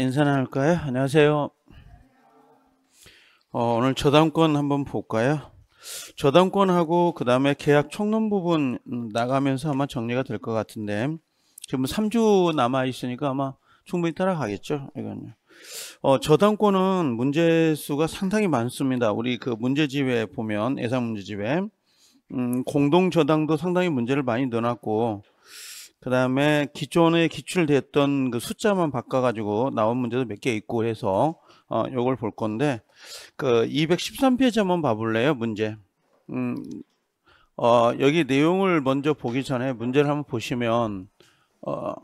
인사나 할까요? 안녕하세요. 어, 오늘 저당권 한번 볼까요? 저당권하고 그 다음에 계약 총론 부분 나가면서 아마 정리가 될 것 같은데 지금 3주 남아 있으니까 아마 충분히 따라가겠죠. 이건요. 어, 저당권은 문제 수가 상당히 많습니다. 우리 그 문제집에 보면 예상 문제집에 음, 공동 저당도 상당히 문제를 많이 넣어놨고 그 다음에 기존에 기출됐던 그 숫자만 바꿔가지고 나온 문제도 몇 개 있고 해서 어, 요걸 볼 건데 그 213페이지 한번 봐볼래요 문제 음, 어, 여기 내용을 먼저 보기 전에 문제를 한번 보시면 어,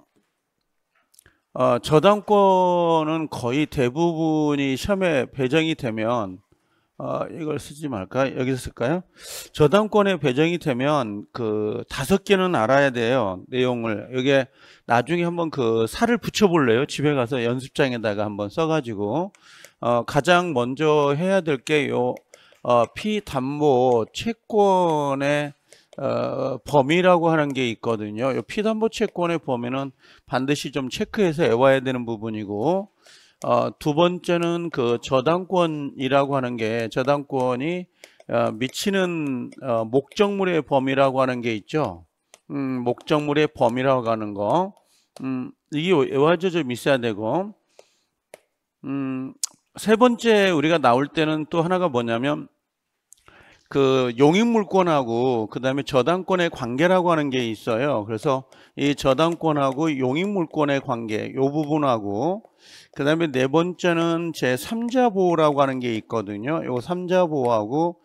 어, 저당권은 거의 대부분이 시험에 배정이 되면 어, 이걸 쓰지 말까? 여기서 쓸까요? 저당권에 배정이 되면 그 다섯 개는 알아야 돼요. 내용을. 이게 나중에 한번 그 살을 붙여볼래요? 집에 가서 연습장에다가 한번 써가지고. 어, 가장 먼저 해야 될 게 요, 어, 피담보 채권의 어, 범위라고 하는 게 있거든요. 요 피담보 채권의 범위는 반드시 좀 체크해서 외워야 되는 부분이고, 어, 두 번째는 그 저당권이라고 하는 게 저당권이 어, 미치는 어, 목적물의 범위라고 하는 게 있죠. 음, 목적물의 범위라고 하는 거. 음, 이게 외화조 좀 있어야 되고. 음, 세 번째 우리가 나올 때는 또 하나가 뭐냐면 그 용익물권하고 그다음에 저당권의 관계라고 하는 게 있어요. 그래서 이 저당권하고 용익물권의 관계 요 부분하고 그다음에 네 번째는 제 3자 보호라고 하는 게 있거든요. 요 3자 보호하고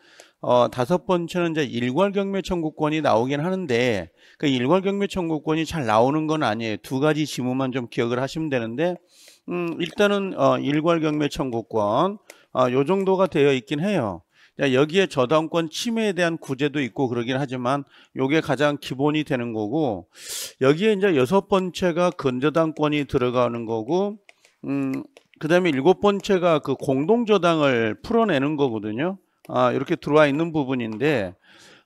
어, 다섯 번째는 이제 일괄 경매 청구권이 나오긴 하는데 그 일괄 경매 청구권이 잘 나오는 건 아니에요. 두 가지 지문만 좀 기억을 하시면 되는데 음, 일단은 어, 일괄 경매 청구권 어, 요 정도가 되어 있긴 해요. 여기에 저당권 침해에 대한 구제도 있고 그러긴 하지만 요게 가장 기본이 되는 거고 여기에 이제 여섯 번째가 근저당권이 들어가는 거고 음, 그다음에 일곱 번째가 그 공동 저당을 풀어내는 거거든요. 아, 이렇게 들어와 있는 부분인데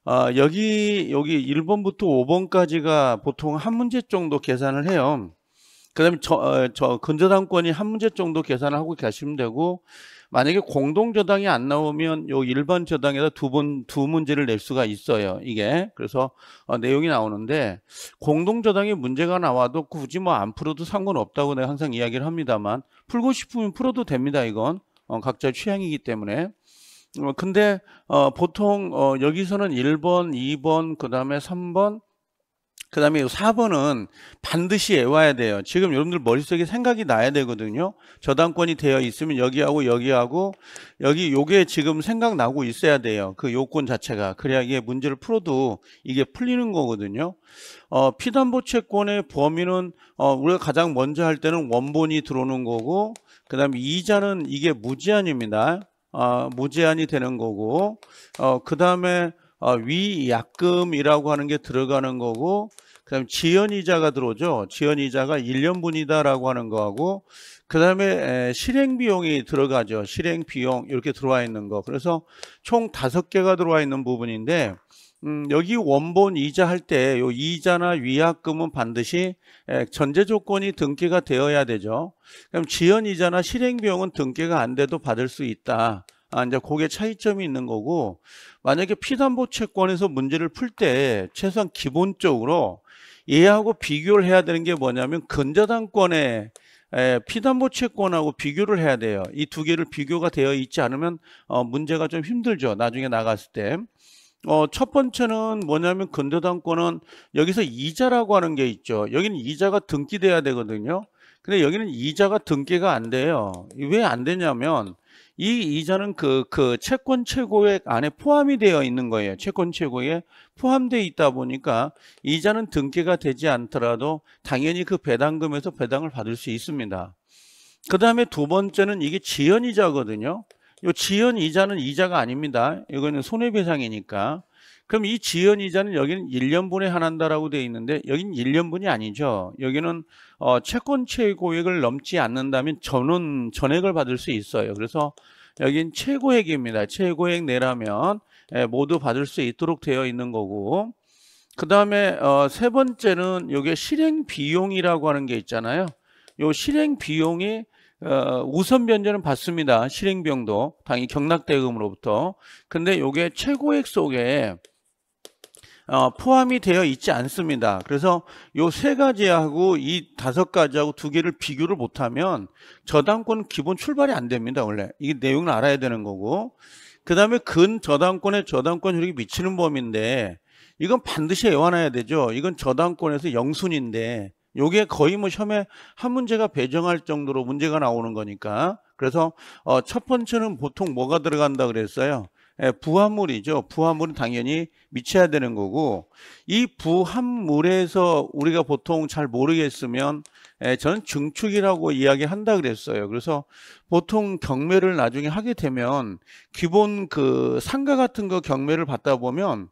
아, 여기 여기 1번부터 5번까지가 보통 한 문제 정도 계산을 해요. 그다음에 저, 어, 저 근저당권이 한 문제 정도 계산을 하고 계시면 되고 만약에 공동 저당이 안 나오면 요 일반 저당에다 두번 두 문제를 낼 수가 있어요. 이게 그래서 어, 내용이 나오는데 공동 저당에 문제가 나와도 굳이 뭐 안 풀어도 상관없다고 내가 항상 이야기를 합니다만 풀고 싶으면 풀어도 됩니다. 이건 어, 각자 취향이기 때문에. 어, 근데 어, 보통 어, 여기서는 1번, 2번, 그 다음에 3번, 그 다음에 4번은 반드시 외워야 돼요. 지금 여러분들 머릿속에 생각이 나야 되거든요. 저당권이 되어 있으면 여기하고 여기하고 여기 요게 지금 생각나고 있어야 돼요. 그 요건 자체가. 그래야 이게 문제를 풀어도 이게 풀리는 거거든요. 어, 피담보 채권의 범위는 어, 우리가 가장 먼저 할 때는 원본이 들어오는 거고 그 다음에 이자는 이게 무제한입니다. 어, 무제한이 되는 거고 어, 그 다음에 아, 위약금이라고 하는 게 들어가는 거고 그다음 에 지연이자가 들어오죠. 지연이자가 1년분이다라고 하는 거하고 그다음에 실행비용이 들어가죠. 실행비용 이렇게 들어와 있는 거. 그래서 총 다섯 개가 들어와 있는 부분인데 음, 여기 원본 이자 할때요 이자나 위약금은 반드시 전제 조건이 등기가 되어야 되죠. 그럼 지연 이자나 실행 비용은 등기가 안 돼도 받을 수 있다. 아, 이제 그게 차이점이 있는 거고 만약에 피담보 채권에서 문제를 풀 때 최소한 기본적으로 얘하고 비교를 해야 되는 게 뭐냐면 근저당권의 피담보 채권하고 비교를 해야 돼요. 이 두 개를 비교가 되어 있지 않으면 어, 문제가 좀 힘들죠. 나중에 나갔을 때. 어, 첫 번째는 뭐냐면 근저당권은 여기서 이자라고 하는 게 있죠. 여기는 이자가 등기돼야 되거든요. 근데 여기는 이자가 등기가 안 돼요. 왜 안 되냐면 이 이자는 그, 그 채권 최고액 안에 포함이 되어 있는 거예요. 채권 최고액에 포함되어 있다 보니까 이자는 등기가 되지 않더라도 당연히 그 배당금에서 배당을 받을 수 있습니다. 그 다음에 두 번째는 이게 지연이자거든요. 이 지연이자는 이자가 아닙니다. 이거는 손해배상이니까. 그럼 이 지연이자는 여기는 1년분에 한한다라고 되어 있는데 여기는 1년분이 아니죠. 여기는 어, 채권최 고액을 넘지 않는다면 전원 전액을 받을 수 있어요. 그래서 여긴 최고액입니다. 최고액 내라면 예, 모두 받을 수 있도록 되어 있는 거고 그 다음에 어, 세 번째는 이게 실행 비용이라고 하는 게 있잖아요. 요 실행 비용이 어, 우선 변제는 받습니다. 실행 비용도 당연히 경락 대금으로부터. 근데 요게 최고액 속에 어, 포함이 되어 있지 않습니다. 그래서 요 세 가지하고 이 다섯 가지하고 두 개를 비교를 못하면 저당권 기본 출발이 안 됩니다. 원래 이게 내용을 알아야 되는 거고 그 다음에 근 저당권에 저당권 효력이 미치는 범위인데 이건 반드시 애완해야 되죠. 이건 저당권에서 영순인데 요게 거의 뭐 시험에 한 문제가 배정할 정도로 문제가 나오는 거니까 그래서 어, 첫 번째는 보통 뭐가 들어간다 그랬어요? 예, 부합물이죠. 부합물은 당연히 미쳐야 되는 거고 이 부합물에서 우리가 보통 잘 모르겠으면 예, 저는 증축이라고 이야기한다 그랬어요. 그래서 보통 경매를 나중에 하게 되면 기본 그 상가 같은 거 경매를 받다 보면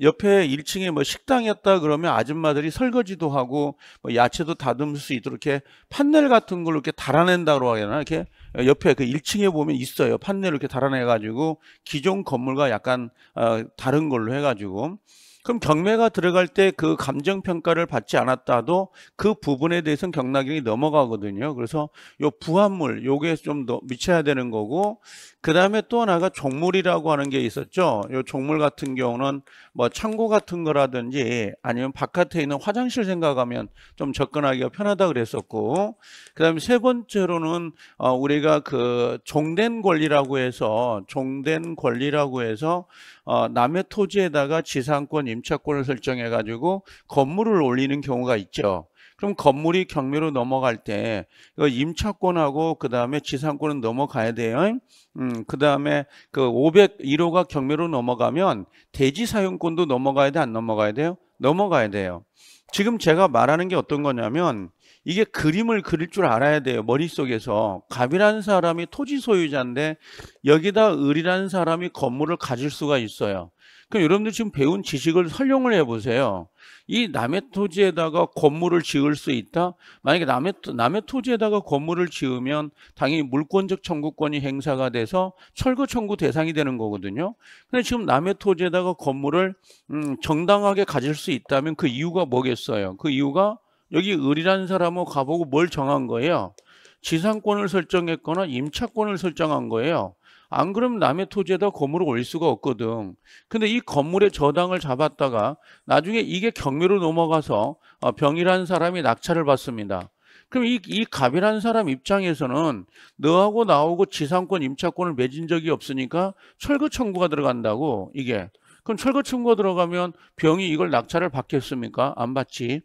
옆에 1층에 뭐 식당이었다 그러면 아줌마들이 설거지도 하고 뭐 야채도 다듬을 수 있도록 이렇게 판넬 같은 걸로 이렇게 달아낸다고 하잖나 이렇게 옆에 그 1층에 보면 있어요. 판넬을 이렇게 달아내가지고 기존 건물과 약간 어, 다른 걸로 해가지고 그럼 경매가 들어갈 때 그 감정평가를 받지 않았다도 그 부분에 대해서는 경락이 넘어가거든요. 그래서 요 부합물, 요게 좀 더 미쳐야 되는 거고 그 다음에 또 하나가 종물이라고 하는 게 있었죠. 이 종물 같은 경우는 뭐 창고 같은 거라든지 아니면 바깥에 있는 화장실 생각하면 좀 접근하기가 편하다 그랬었고, 그 다음에 세 번째로는 어 우리가 그 종된 권리라고 해서 종된 권리라고 해서 어 남의 토지에다가 지상권, 임차권을 설정해가지고 건물을 올리는 경우가 있죠. 그럼 건물이 경매로 넘어갈 때 이거 임차권하고 그 다음에 지상권은 넘어가야 돼요. 음, 그 다음에 그 501호가 경매로 넘어가면 대지 사용권도 넘어가야 돼안 넘어가야 돼요? 넘어가야 돼요. 지금 제가 말하는 게 어떤 거냐면 이게 그림을 그릴 줄 알아야 돼요. 머릿속에서. 갑이라는 사람이 토지 소유자인데 여기다 을이라는 사람이 건물을 가질 수가 있어요. 그럼 여러분들 지금 배운 지식을 활용을 해보세요. 이 남의 토지에다가 건물을 지을 수 있다? 만약에 남의, 남의 토지에다가 건물을 지으면 당연히 물권적 청구권이 행사가 돼서 철거 청구 대상이 되는 거거든요. 근데 지금 남의 토지에다가 건물을 음, 정당하게 가질 수 있다면 그 이유가 뭐겠어요? 그 이유가 여기 을이라는 사람은 가보고 뭘 정한 거예요? 지상권을 설정했거나 임차권을 설정한 거예요. 안 그러면 남의 토지에다 건물을 올 수가 없거든. 근데 이 건물의 저당을 잡았다가 나중에 이게 경매로 넘어가서 어, 병이라는 사람이 낙찰을 받습니다. 그럼 이, 이 갑이라는 사람 입장에서는 너하고 나오고 지상권, 임차권을 맺은 적이 없으니까 철거 청구가 들어간다고 이게. 그럼 철거 청구가 들어가면 병이 이걸 낙찰을 받겠습니까? 안 받지.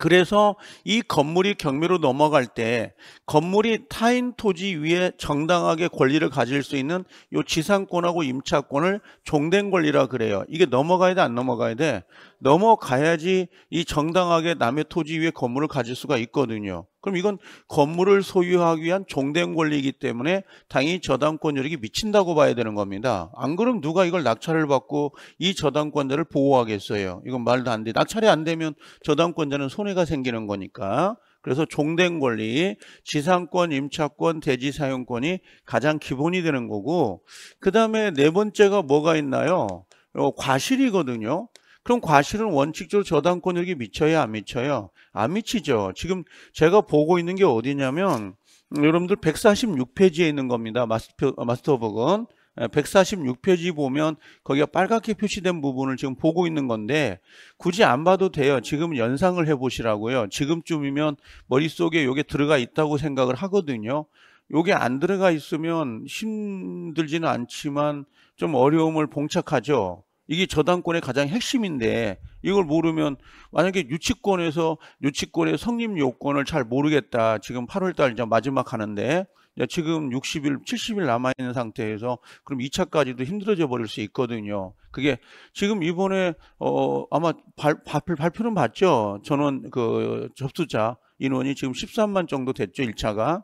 그래서 이 건물이 경매로 넘어갈 때 건물이 타인 토지 위에 정당하게 권리를 가질 수 있는 요 지상권하고 임차권을 종된 권리라 그래요. 이게 넘어가야 돼 안 넘어가야 돼? 넘어가야지 이 정당하게 남의 토지 위에 건물을 가질 수가 있거든요. 그럼 이건 건물을 소유하기 위한 종된 권리이기 때문에 당연히 저당권유력이 미친다고 봐야 되는 겁니다. 안 그럼 누가 이걸 낙찰을 받고 이 저당권자를 보호하겠어요. 이건 말도 안 돼. 낙찰이 안 되면 저당권자는 손해가 생기는 거니까. 그래서 종된 권리, 지상권, 임차권, 대지 사용권이 가장 기본이 되는 거고 그 다음에 네 번째가 뭐가 있나요? 어, 과실이거든요. 그럼 과실은 원칙적으로 저당권력에 미쳐야 안 미쳐요? 안 미치죠. 지금 제가 보고 있는 게 어디냐면 여러분들 146페이지에 있는 겁니다. 어, 마스터, 북은 146페이지 예, 보면 거기가 빨갛게 표시된 부분을 지금 보고 있는 건데 굳이 안 봐도 돼요. 지금 연상을 해보시라고요. 지금쯤이면 머릿속에 이게 들어가 있다고 생각을 하거든요. 요게 안 들어가 있으면 힘들지는 않지만 좀 어려움을 봉착하죠. 이게 저당권의 가장 핵심인데 이걸 모르면 만약에 유치권에서 유치권의 성립 요건을 잘 모르겠다. 지금 8월 달 이제 마지막 하는데 지금 60일, 70일 남아 있는 상태에서 그럼 2차까지도 힘들어져 버릴 수 있거든요. 그게 지금 이번에 어 아마 발, 표 발표는 봤죠. 저는 그 접수자 인원이 지금 13만 정도 됐죠. 1차가.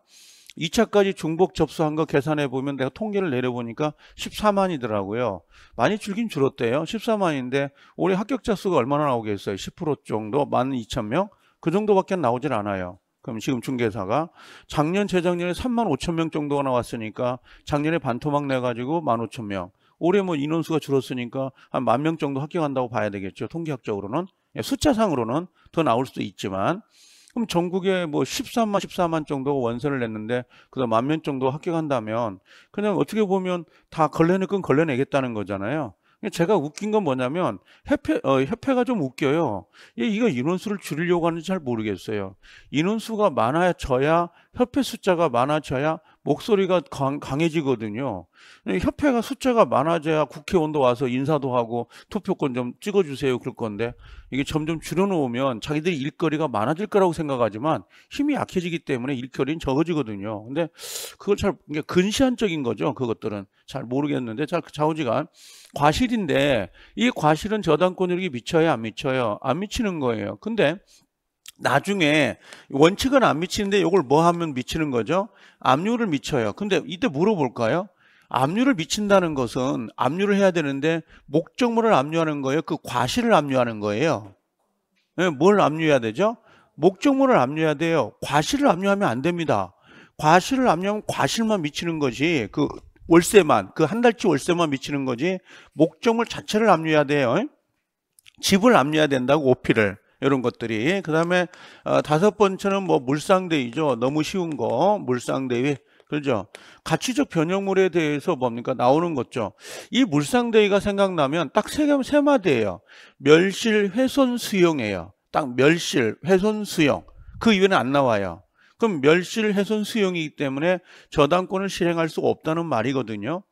2차까지 중복 접수한 거 계산해 보면 내가 통계를 내려보니까 14만이더라고요. 많이 줄긴 줄었대요. 14만인데 올해 합격자 수가 얼마나 나오겠어요? 10% 정도? 만2천명그 정도밖에 나오질 않아요. 그럼 지금 중개사가 작년 재작년에 3만 5천 명 정도가 나왔으니까 작년에 반토막 내가지고 1만 5천 명. 올해 뭐 인원수가 줄었으니까 한 만 명 정도 합격한다고 봐야 되겠죠. 통계학적으로는 예, 숫자상으로는 더 나올 수도 있지만 그럼 전국에 뭐 13만, 14만 정도가 원서를 냈는데 그다음 만명 정도 합격한다면 그냥 어떻게 보면 다 걸레는 끈걸려내겠다는 거잖아요. 제가 웃긴 건 뭐냐면 협회 어, 협회가 좀 웃겨요. 예, 이거 인원수를 줄이려고 하는지 잘 모르겠어요. 인원수가 많아져야 협회 숫자가 많아져야 목소리가 강, 해지거든요 협회가 숫자가 많아져야 국회의원도 와서 인사도 하고 투표권 좀 찍어주세요 그럴 건데 이게 점점 줄여놓으면 자기들이 일거리가 많아질 거라고 생각하지만 힘이 약해지기 때문에 일거리는 적어지거든요. 근데 그걸 잘 근시안적인 거죠. 그것들은 잘 모르겠는데 잘좌우지가 그 과실인데 이 과실은 저당권력이 미쳐요안 미쳐요. 안 미치는 거예요. 근데 나중에 원칙은 안 미치는데 이걸 뭐 하면 미치는 거죠? 압류를 미쳐요. 근데 이때 물어볼까요? 압류를 미친다는 것은 압류를 해야 되는데 목적물을 압류하는 거예요. 그 과실을 압류하는 거예요. 예, 뭘 압류해야 되죠? 목적물을 압류해야 돼요. 과실을 압류하면 안 됩니다. 과실을 압류하면 과실만 미치는 거지. 그 월세만 그 한 달치 월세만 미치는 거지 목적물 자체를 압류해야 돼요. 예? 집을 압류해야 된다고 오피를. 이런 것들이 그 다음에 어, 다섯 번째는 뭐 물상대위죠 너무 쉬운 거 물상대위 그렇죠 가치적 변형물에 대해서 뭡니까 나오는 거죠 이 물상대위가 생각나면 딱 세개세 마디예요 멸실 훼손 수용해요딱 멸실 훼손 수용 그 이외는 안 나와요 그럼 멸실 훼손 수용이기 때문에 저당권을 실행할 수가 없다는 말이거든요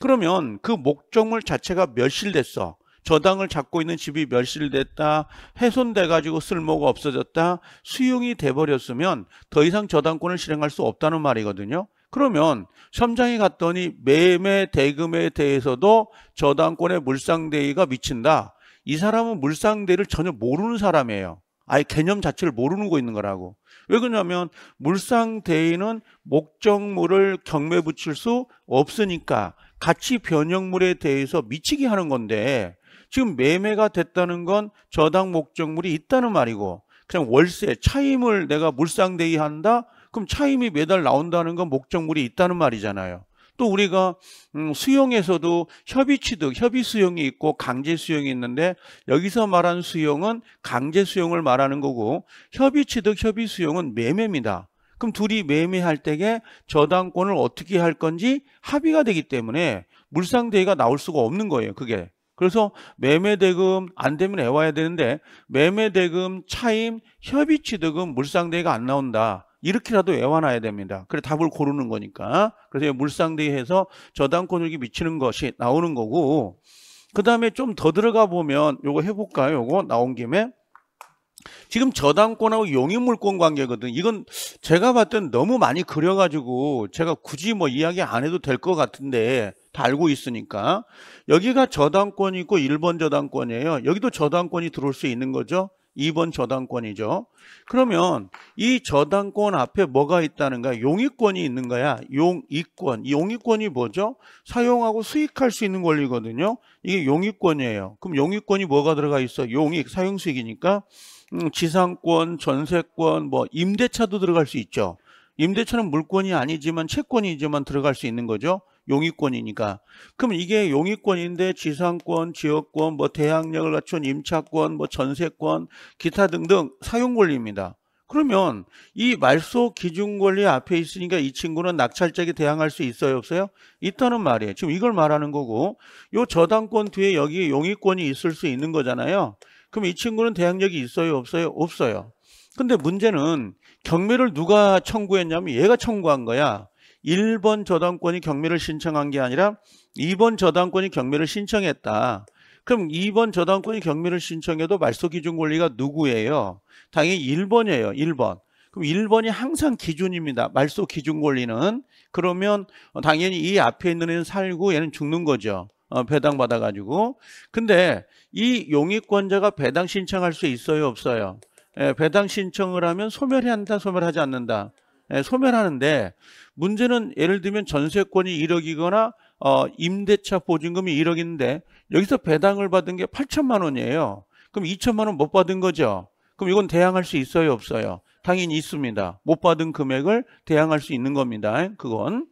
그러면 그 목적물 자체가 멸실됐어 저당을 잡고 있는 집이 멸실됐다, 훼손돼가지고 쓸모가 없어졌다, 수용이 돼버렸으면 더 이상 저당권을 실행할 수 없다는 말이거든요. 그러면 섬장에 갔더니 매매 대금에 대해서도 저당권의 물상대위가 미친다. 이 사람은 물상대를 전혀 모르는 사람이에요. 아예 개념 자체를 모르는 거 있는 거라고. 왜 그러냐면 물상대위는 목적물을 경매 붙일 수 없으니까 가치 변형물에 대해서 미치게 하는 건데 지금 매매가 됐다는 건 저당 목적물이 있다는 말이고 그냥 월세 차임을 내가 물상대위한다 그럼 차임이 매달 나온다는 건 목적물이 있다는 말이잖아요 또 우리가 음, 수용에서도 협의 취득, 협의 수용이 있고 강제 수용이 있는데 여기서 말한 수용은 강제 수용을 말하는 거고 협의 취득, 협의 수용은 매매입니다. 그럼 둘이 매매할 때에 저당권을 어떻게 할 건지 합의가 되기 때문에 물상대위가 나올 수가 없는 거예요. 그게. 그래서 매매대금 안 되면 애와야 되는데 매매대금, 차임, 협의취득은 물상대위가 안 나온다. 이렇게라도 애와놔야 됩니다. 그래 답을 고르는 거니까. 그래서 물상대위에서 저당권율이 미치는 것이 나오는 거고 그 다음에 좀 더 들어가 보면 요거 해볼까요? 요거 나온 김에 지금 저당권하고 용인물권 관계거든. 이건 제가 봤던 너무 많이 그려가지고 제가 굳이 뭐 이야기 안 해도 될 것 같은데 다 알고 있으니까 여기가 저당권이 있고 1번 저당권이에요. 여기도 저당권이 들어올 수 있는 거죠. 2번 저당권이죠. 그러면 이 저당권 앞에 뭐가 있다는가? 용익권이 있는 거야. 용익권. 용익권이 뭐죠? 사용하고 수익할 수 있는 권리거든요. 이게 용익권이에요. 그럼 용익권이 뭐가 들어가 있어? 용익, 사용 수익이니까 음, 지상권, 전세권, 뭐 임대차도 들어갈 수 있죠. 임대차는 물권이 아니지만 채권이지만 들어갈 수 있는 거죠. 용의권이니까. 그러면 이게 용의권인데 지상권, 지역권, 뭐 대항력을 갖춘 임차권, 뭐 전세권, 기타 등등 사용권리입니다. 그러면 이 말소 기준권리 앞에 있으니까 이 친구는 낙찰자에게 대항할 수 있어요 없어요? 있다는 말이에요. 지금 이걸 말하는 거고 요 저당권 뒤에 여기 용의권이 있을 수 있는 거잖아요. 그럼 이 친구는 대항력이 있어요 없어요? 없어요. 근데 문제는 경매를 누가 청구했냐면 얘가 청구한 거야. 1번 저당권이 경매를 신청한 게 아니라 2번 저당권이 경매를 신청했다. 그럼 2번 저당권이 경매를 신청해도 말소 기준 권리가 누구예요? 당연히 1번이에요. 1번. 그럼 1번이 항상 기준입니다. 말소 기준 권리는. 그러면 당연히 이 앞에 있는 애는 살고 얘는 죽는 거죠. 어, 배당 받아가지고. 근데 이 용익권자가 배당 신청할 수 있어요? 없어요? 예, 배당 신청을 하면 소멸이 한다, 소멸하지 않는다. 소멸하는데 문제는 예를 들면 전세권이 1억이거나 어, 임대차 보증금이 1억인데 여기서 배당을 받은 게 8천만 원이에요. 그럼 2천만 원 못 받은 거죠. 그럼 이건 대항할 수 있어요, 없어요? 당연히 있습니다. 못 받은 금액을 대항할 수 있는 겁니다. 그건.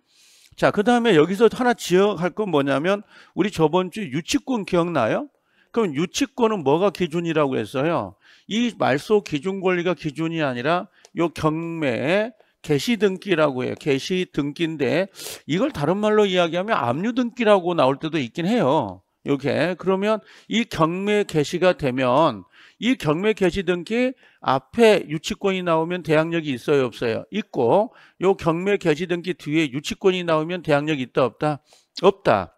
자, 그 다음에 여기서 하나 지어할 건 뭐냐면 우리 저번 주 유치권 기억나요? 그럼 유치권은 뭐가 기준이라고 했어요? 이 말소 기준 권리가 기준이 아니라 요 경매에 개시 등기라고 해요. 개시 등기인데 이걸 다른 말로 이야기하면 압류 등기라고 나올 때도 있긴 해요. 이렇게 그러면 이 경매 개시가 되면 이 경매 개시 등기 앞에 유치권이 나오면 대항력이 있어요 없어요 있고 요 경매 개시 등기 뒤에 유치권이 나오면 대항력이 있다 없다 없다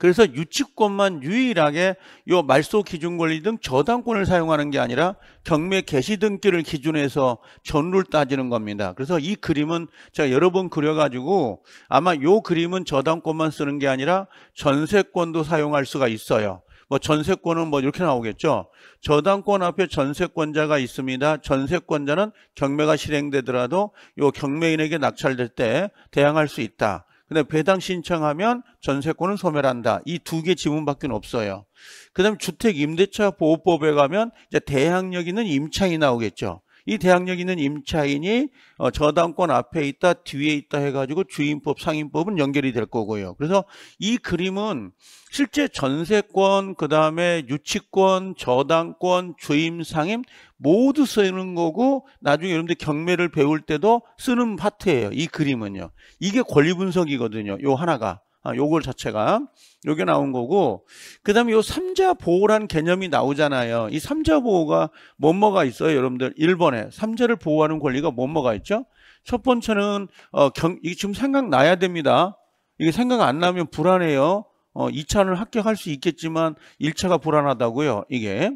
그래서 유치권만 유일하게 요 말소 기준 권리 등 저당권을 사용하는 게 아니라 경매 개시 등기를 기준해서 전후를 따지는 겁니다. 그래서 이 그림은 제가 여러 번 그려가지고 아마 요 그림은 저당권만 쓰는 게 아니라 전세권도 사용할 수가 있어요. 뭐 전세권은 뭐 이렇게 나오겠죠. 저당권 앞에 전세권자가 있습니다. 전세권자는 경매가 실행되더라도 요 경매인에게 낙찰될 때 대항할 수 있다. 근데 배당 신청하면 전세권은 소멸한다. 이 두 개 지문밖에 없어요. 그다음 에 주택 임대차 보호법에 가면 이제 대항력 있는 임차인이 나오겠죠. 이 대항력 있는 임차인이 어, 저당권 앞에 있다 뒤에 있다 해가지고 주임법 상임법은 연결이 될 거고요. 그래서 이 그림은 실제 전세권 그다음에 유치권 저당권 주임 상임 모두 쓰는 거고 나중에 여러분들 경매를 배울 때도 쓰는 파트예요. 이 그림은요. 이게 권리 분석이거든요. 요 하나가. 아, 요걸 자체가 요게 나온 거고 그 다음에 요 삼자 보호란 개념이 나오잖아요 이 삼자 보호가 뭐뭐가 있어요 여러분들 1번에 삼자를 보호하는 권리가 뭐뭐가 있죠 첫 번째는 어, 경, 이게 지금 생각나야 됩니다 이게 생각 안 나면 불안해요 어, 2차는 합격할 수 있겠지만 1차가 불안하다고요 이게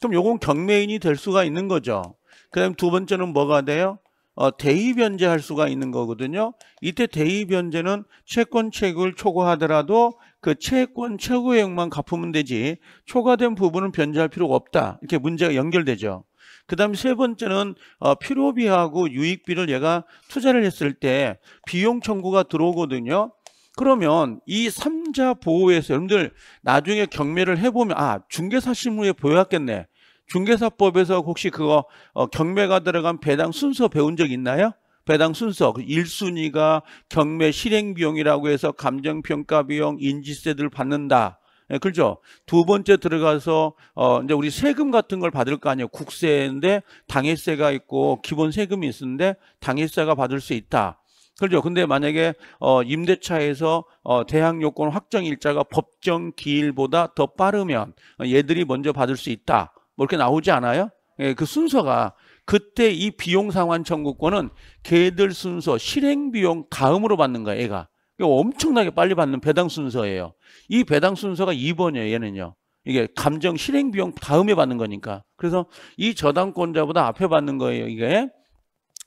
그럼 요건 경매인이 될 수가 있는 거죠 그 다음 두 번째는 뭐가 돼요 어, 대의 변제할 수가 있는 거거든요. 이때 대의 변제는 채권 채굴 초과하더라도 그 채권 최고액만 갚으면 되지 초과된 부분은 변제할 필요가 없다. 이렇게 문제가 연결되죠. 그 다음 세 번째는 어, 필요비하고 유익비를 얘가 투자를 했을 때 비용 청구가 들어오거든요. 그러면 이 3자 보호에서 여러분들 나중에 경매를 해보면 아 중개사 실무에 보여왔겠네 중개사법에서 혹시 그거 어, 경매가 들어간 배당 순서 배운 적 있나요? 배당 순서 1순위가 그 경매 실행비용이라고 해서 감정평가비용 인지세들 받는다. 예, 그렇죠. 두 번째 들어가서 어 이제 우리 세금 같은 걸 받을 거 아니에요. 국세인데 당해세가 있고 기본 세금이 있는데 당해세가 받을 수 있다. 그렇죠. 근데 만약에 어 임대차에서 어 대항 요건 확정 일자가 법정 기일보다 더 빠르면 얘들이 먼저 받을 수 있다. 뭐 이렇게 나오지 않아요? 예, 그 순서가 그때 이 비용 상환 청구권은 걔들 순서 실행 비용 가음으로 받는 거야, 얘가. 엄청나게 빨리 받는 배당 순서예요. 이 배당 순서가 2번이에요, 얘는요. 이게 감정 실행 비용 다음에 받는 거니까. 그래서 이 저당권자보다 앞에 받는 거예요, 이게.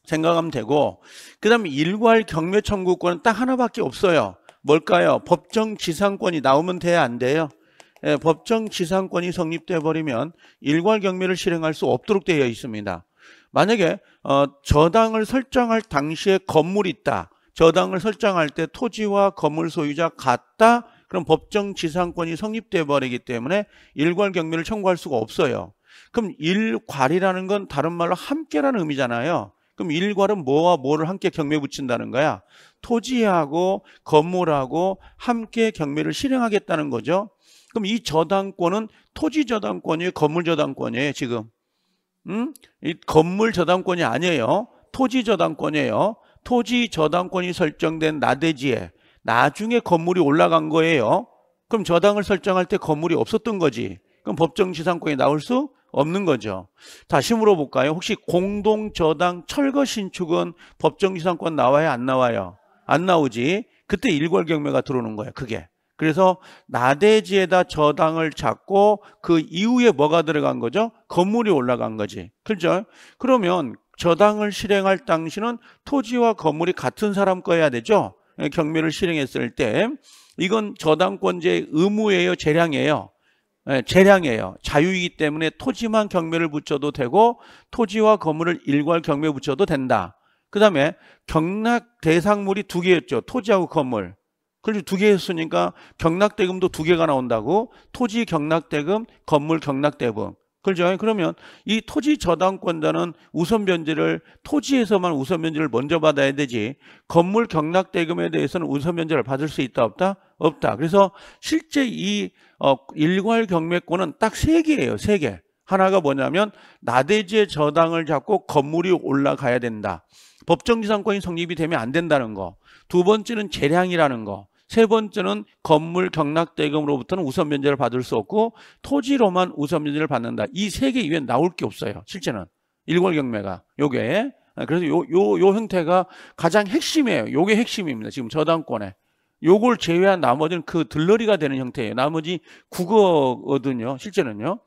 생각하면 되고. 그다음에 일괄 경매 청구권은 딱 하나밖에 없어요. 뭘까요? 법정 지상권이 나오면 돼야 안 돼요. 예, 법정 지상권이 성립돼 버리면 일괄 경매를 실행할 수 없도록 되어 있습니다. 만약에 어, 저당을 설정할 당시에 건물이 있다. 저당을 설정할 때 토지와 건물 소유자 같다. 그럼 법정 지상권이 성립돼 버리기 때문에 일괄 경매를 청구할 수가 없어요. 그럼 일괄이라는 건 다른 말로 함께라는 의미잖아요. 그럼 일괄은 뭐와 뭐를 함께 경매 붙인다는 거야? 토지하고 건물하고 함께 경매를 실행하겠다는 거죠. 그럼 이 저당권은 토지 저당권이에요? 건물 저당권이에요, 지금? 음? 이 건물 저당권이 아니에요. 토지 저당권이에요. 토지 저당권이 설정된 나대지에 나중에 건물이 올라간 거예요. 그럼 저당을 설정할 때 건물이 없었던 거지. 그럼 법정 지상권이 나올 수 없는 거죠. 다시 물어볼까요? 혹시 공동 저당 철거 신축은 법정 지상권 나와요안 나와요? 안 나오지. 그때 일괄 경매가 들어오는 거예요. 그게. 그래서 나대지에다 저당을 잡고 그 이후에 뭐가 들어간 거죠? 건물이 올라간 거지. 그죠? 그러면 저당을 실행할 당시는 토지와 건물이 같은 사람 거야 되죠? 예, 경매를 실행했을 때 이건 저당권제의 의무예요, 재량이에요. 예, 재량이에요. 자유이기 때문에 토지만 경매를 붙여도 되고 토지와 건물을 일괄 경매 붙여도 된다. 그다음에 경락 대상물이 두 개였죠. 토지하고 건물. 그걸 두개 했으니까 경락대금도 두 개가 나온다고 토지 경락대금, 건물 경락대금. 그죠? 그러면 이 토지 저당권자는 우선 변제를 토지에서만 우선 변제를 먼저 받아야 되지 건물 경락대금에 대해서는 우선 변제를 받을 수 있다 없다? 없다. 그래서 실제 이 어, 일괄 경매권은 딱 세 개예요. 세 개. 하나가 뭐냐면 나대지의 저당을 잡고 건물이 올라가야 된다. 법정지상권이 성립이 되면 안 된다는 거. 두 번째는 재량이라는 거. 세 번째는 건물 경락 대금으로부터는 우선 면제를 받을 수 없고 토지로만 우선 면제를 받는다. 이 세 개이외에 나올 게 없어요. 실제는 일괄 경매가 요게 아, 그래서 요요요 형태가 가장 핵심이에요. 요게 핵심입니다. 지금 저당권에 요걸 제외한 나머지는 그 들러리가 되는 형태예요. 나머지 국어거든요. 실제는요.